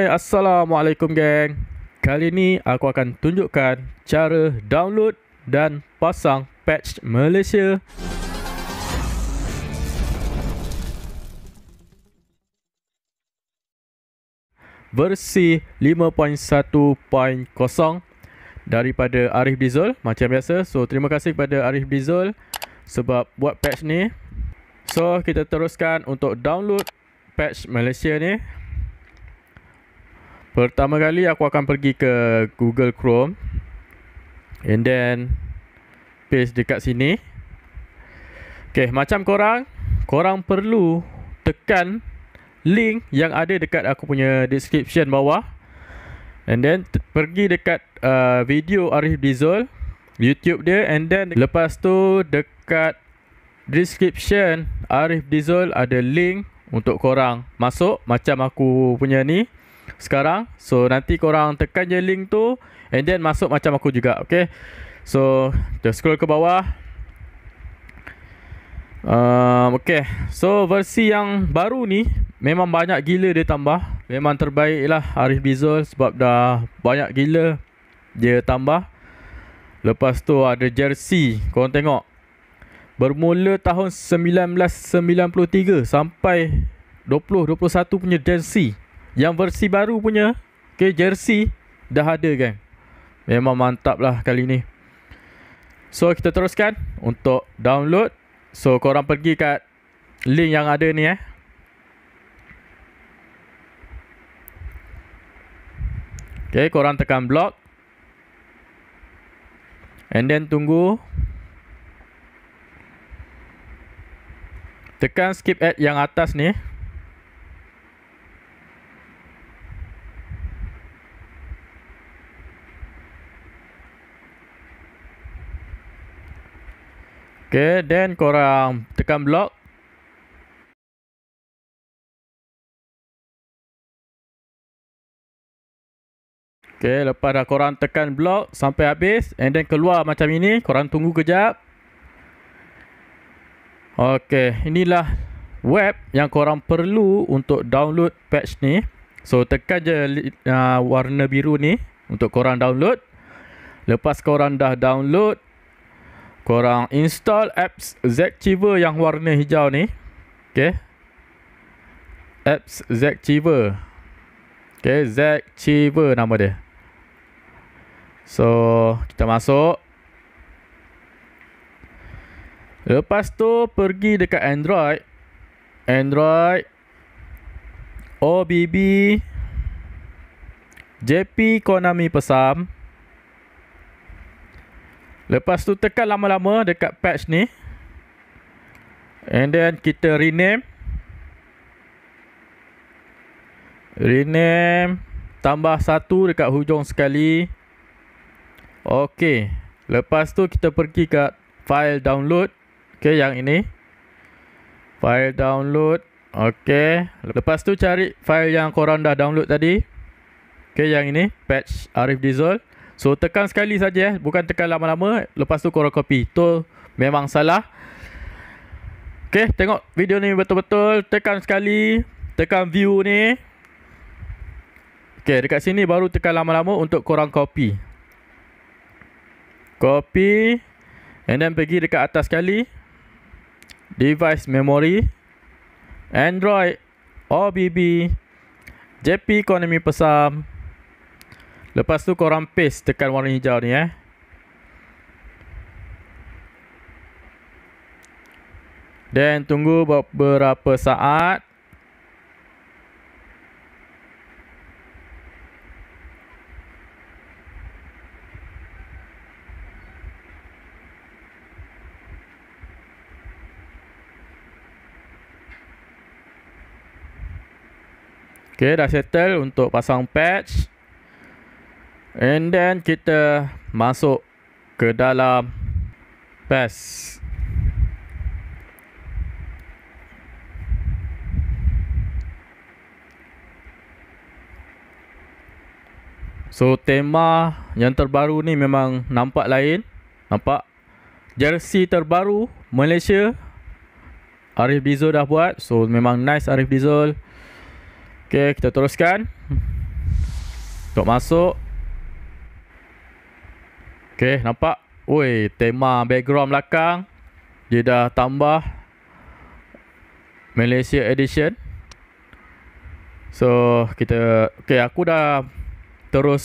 Hai, eh, Assalamualaikum geng. Kali ni aku akan tunjukkan cara download dan pasang patch Malaysia. Versi 5.1.0 daripada Arif Dizul macam biasa. So terima kasih kepada Arif Dizul sebab buat patch ni. So kita teruskan untuk download patch Malaysia ni. Pertama kali aku akan pergi ke Google Chrome And then Paste dekat sini Okay macam korang Korang perlu tekan Link yang ada dekat aku punya description bawah And then pergi dekat uh, video Arif Dizol YouTube dia and then lepas tu dekat description Arif Dizol ada link untuk korang masuk macam aku punya ni sekarang. So nanti korang tekan je link tu and then masuk macam aku juga. Okay. So just scroll ke bawah. Um, okay. So versi yang baru ni memang banyak gila dia tambah. Memang terbaik lah Arif Bizol sebab dah banyak gila dia tambah. Lepas tu ada jersey. Korang tengok. Bermula tahun 1993 sampai 2021 punya jersey. Yang versi baru punya Okay jersey Dah ada Gang. Memang mantap lah kali ni So kita teruskan Untuk download So korang pergi kat Link yang ada ni eh Okay korang tekan block And then tunggu Tekan skip ad yang atas ni Okay, then korang tekan block. Okay, lepas dah korang tekan block sampai habis and then keluar macam ini. Korang tunggu kejap. Okay, inilah web yang korang perlu untuk download patch ni. So, tekan je uh, warna biru ni untuk korang download. Lepas korang dah download, korang install apps Zactiver yang warna hijau ni. Okay. Apps Zactiver. Okay, Zactiver nama dia. So, kita masuk. Lepas tu, pergi dekat Android. Android. OBB. JP Konami Pesam. Pesam. Lepas tu tekan lama-lama dekat patch ni. And then kita rename. Rename. Tambah satu dekat hujung sekali. okey. Lepas tu kita pergi ke file download. okey yang ini. File download. okey. Lepas tu cari file yang korang dah download tadi. okey yang ini. Patch Arif Dizol. So tekan sekali saja eh. Bukan tekan lama-lama. Eh. Lepas tu korang copy. Tu memang salah. Okay. Tengok video ni betul-betul. Tekan sekali. Tekan view ni. Okay. Dekat sini baru tekan lama-lama untuk korang copy. Copy. And then pergi dekat atas sekali. Device memory. Android. OBB. JP Economy Pesam. Lepas tu korang paste tekan warna hijau ni eh. Dan tunggu beberapa saat. Okay, dah settle untuk pasang patch. And then kita masuk ke dalam pass. So tema yang terbaru ni memang nampak lain. Nampak jersey terbaru Malaysia Arif Dizol dah buat. So memang nice Arif Dizol. Okay, kita teruskan. Untuk masuk. Okey, nampak? Woi, tema background belakang dia dah tambah Malaysia edition. So, kita okey, aku dah terus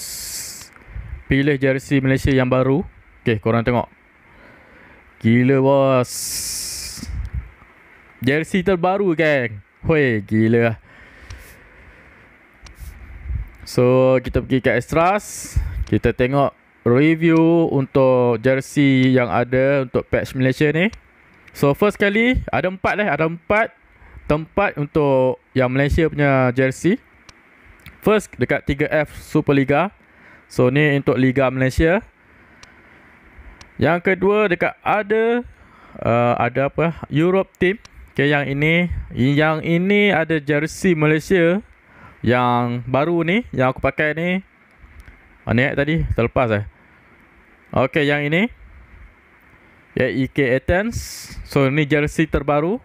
pilih jersey Malaysia yang baru. Okey, korang tengok. Gila bos. Jersey terbaru geng. Woi, gila. So, kita pergi kat Extras. Kita tengok review untuk jersey yang ada untuk patch Malaysia ni. So first kali ada empat lah, ada empat tempat untuk yang Malaysia punya jersey. First dekat 3F Super Liga. So ni untuk Liga Malaysia. Yang kedua dekat ada uh, ada apa? Europe team. Okay, yang ini yang ini ada jersey Malaysia yang baru ni yang aku pakai ni. Ah, ni eh, tadi terlepas eh. Okey, yang ini ya EK Athens So ni jersey terbaru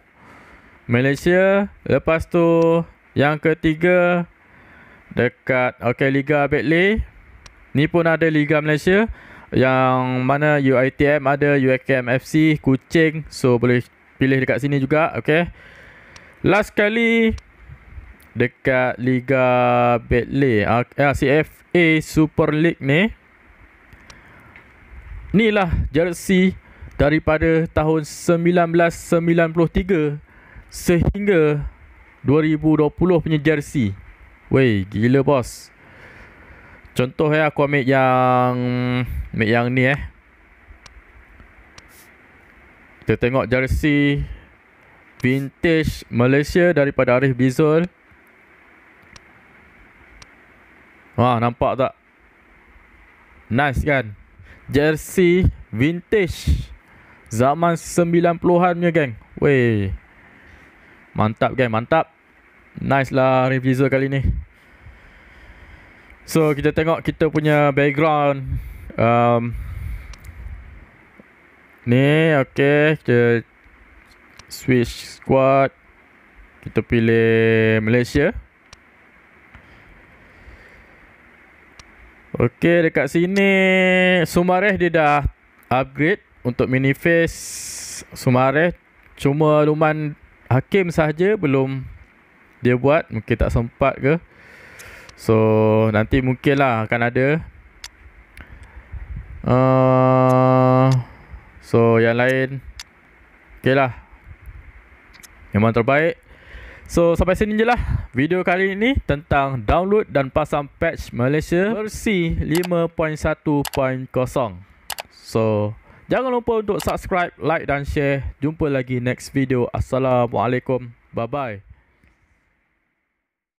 Malaysia Lepas tu Yang ketiga Dekat okey, Liga Betley Ni pun ada Liga Malaysia Yang mana UITM ada UKM FC Kucing So boleh pilih dekat sini juga okey. Last kali Dekat Liga Betley uh, ah, ah, CFA Super League ni Inilah jersey daripada tahun 1993 sehingga 2020 punya jersey. Wey, gila bos. Contoh eh aku ambil yang ambil yang ni eh. Kita tengok jersey vintage Malaysia daripada Arif Bizul. Wah, ha, nampak tak? Nice kan? jersey vintage zaman 90-an punya geng. Wey. Mantap Gang. mantap. Nice lah Revisor kali ni. So kita tengok kita punya background um, Ni okay Kita switch squad Kita pilih Malaysia Okey dekat sini Sumareh dia dah upgrade untuk mini face Sumareh cuma Luman Hakim saja belum dia buat mungkin tak sempat ke. So nanti mungkin lah akan ada. Uh, so yang lain Okay lah Memang terbaik So sampai sini je lah video kali ini tentang download dan pasang patch Malaysia versi 5.1.0. So jangan lupa untuk subscribe, like dan share. Jumpa lagi next video. Assalamualaikum. Bye-bye.